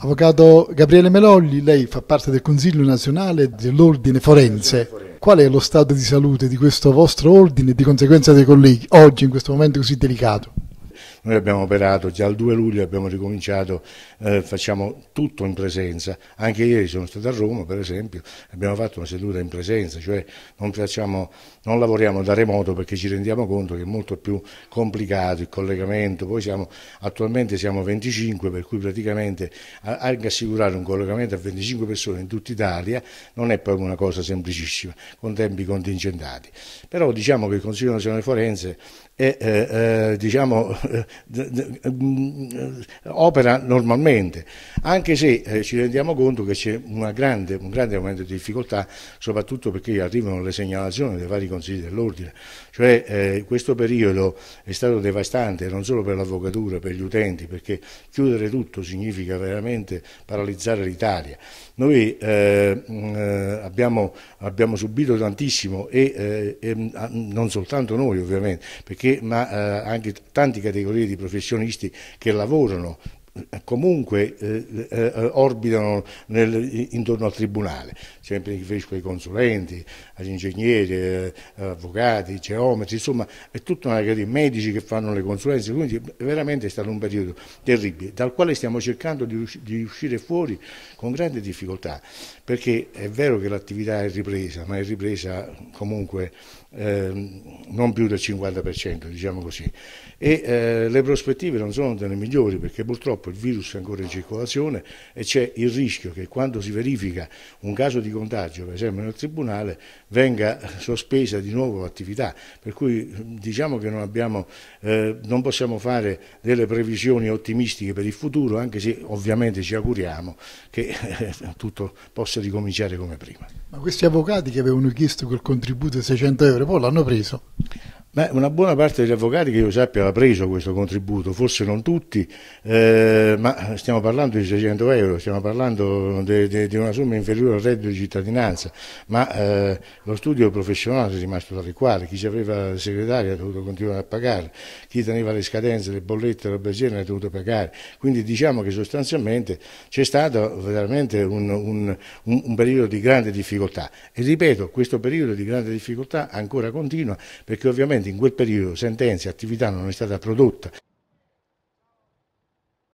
Avvocato Gabriele Melogli, lei fa parte del Consiglio nazionale dell'Ordine Forense. Qual è lo stato di salute di questo vostro ordine e di conseguenza dei colleghi oggi in questo momento così delicato? Noi abbiamo operato, già il 2 luglio abbiamo ricominciato, eh, facciamo tutto in presenza. Anche ieri sono stato a Roma, per esempio, abbiamo fatto una seduta in presenza, cioè non, facciamo, non lavoriamo da remoto perché ci rendiamo conto che è molto più complicato il collegamento. Poi siamo, attualmente siamo 25, per cui praticamente anche assicurare un collegamento a 25 persone in tutta Italia non è poi una cosa semplicissima, con tempi contingentati. Però diciamo che il Consiglio nazionale forense è eh, eh, diciamo, eh, Mm, opera normalmente, anche se eh, ci rendiamo conto che c'è grande, un grande aumento di difficoltà, soprattutto perché arrivano le segnalazioni dei vari consigli dell'ordine, cioè eh, questo periodo è stato devastante non solo per l'avvocatura, per gli utenti, perché chiudere tutto significa veramente paralizzare l'Italia. Noi eh, mm, eh abbiamo, abbiamo, subito tantissimo e, eh, e mm, non soltanto noi ovviamente, perché, ma eh, anche tanti categorie categorie professionisti che lavorano comunque eh, eh, orbitano nel, intorno al tribunale, sempre mi riferisco ai consulenti, agli ingegneri, eh, avvocati, geometri, insomma è tutta una categoria, medici che fanno le consulenze, quindi veramente è stato un periodo terribile, dal quale stiamo cercando di, di uscire fuori con grande difficoltà, perché è vero che l'attività è ripresa, ma è ripresa comunque ehm, non più del 50%, diciamo così, e eh, le prospettive non sono delle migliori, perché purtroppo purtroppo il virus è ancora in circolazione e c'è il rischio che quando si verifica un caso di contagio, per esempio nel Tribunale, venga sospesa di nuovo l'attività. Per cui diciamo che non, abbiamo, eh, non possiamo fare delle previsioni ottimistiche per il futuro, anche se ovviamente ci auguriamo che eh, tutto possa ricominciare come prima. Ma questi avvocati che avevano chiesto quel contributo di 600 euro, poi l'hanno preso? Beh, una buona parte degli avvocati che io sappia ha preso questo contributo, forse non tutti, eh, ma stiamo parlando di 600 euro, stiamo parlando di una somma inferiore al reddito di cittadinanza, ma eh, lo studio professionale è rimasto tale quale, chi sapeva il segretario ha dovuto continuare a pagare, chi teneva le scadenze, le bollette, la genere ha dovuto pagare, quindi diciamo che sostanzialmente c'è stato veramente un, un, un, un periodo di grande difficoltà e ripeto, questo periodo di grande difficoltà ancora continua perché ovviamente in quel periodo sentenze e attività non è stata prodotta